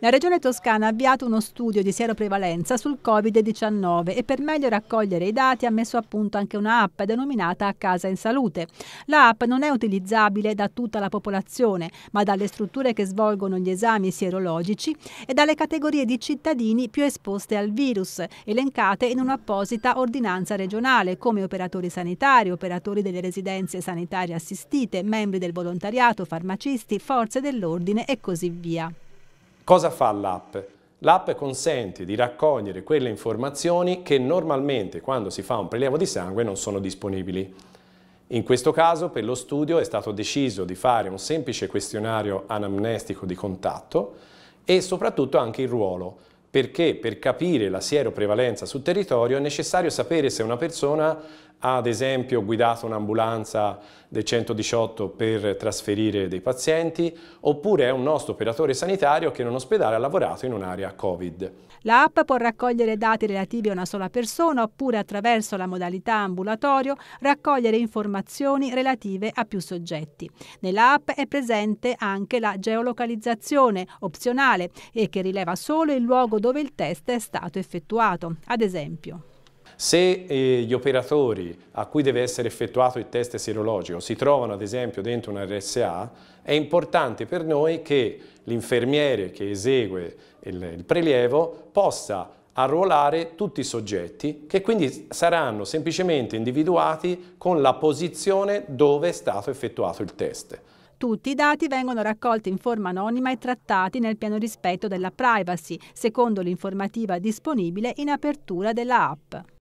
La Regione Toscana ha avviato uno studio di sieroprevalenza sul Covid-19 e per meglio raccogliere i dati ha messo a punto anche un'app denominata A Casa in Salute. L'app non è utilizzabile da tutta la popolazione, ma dalle strutture che svolgono gli esami sierologici e dalle categorie di cittadini più esposte al virus, elencate in un'apposita ordinanza regionale come operatori sanitari, operatori delle residenze sanitarie assistite, membri del volontariato, farmacisti, forze dell'ordine e così via. Cosa fa l'app? L'app consente di raccogliere quelle informazioni che normalmente quando si fa un prelievo di sangue non sono disponibili. In questo caso per lo studio è stato deciso di fare un semplice questionario anamnestico di contatto e soprattutto anche il ruolo, perché per capire la sieroprevalenza sul territorio è necessario sapere se una persona ha ad esempio guidato un'ambulanza del 118 per trasferire dei pazienti, oppure è un nostro operatore sanitario che in un ospedale ha lavorato in un'area Covid. L'app può raccogliere dati relativi a una sola persona oppure attraverso la modalità ambulatorio raccogliere informazioni relative a più soggetti. Nella app è presente anche la geolocalizzazione opzionale e che rileva solo il luogo dove il test è stato effettuato, ad esempio. Se eh, gli operatori a cui deve essere effettuato il test serologico si trovano ad esempio dentro un RSA, è importante per noi che l'infermiere che esegue il, il prelievo possa arruolare tutti i soggetti che quindi saranno semplicemente individuati con la posizione dove è stato effettuato il test. Tutti i dati vengono raccolti in forma anonima e trattati nel pieno rispetto della privacy, secondo l'informativa disponibile in apertura della app.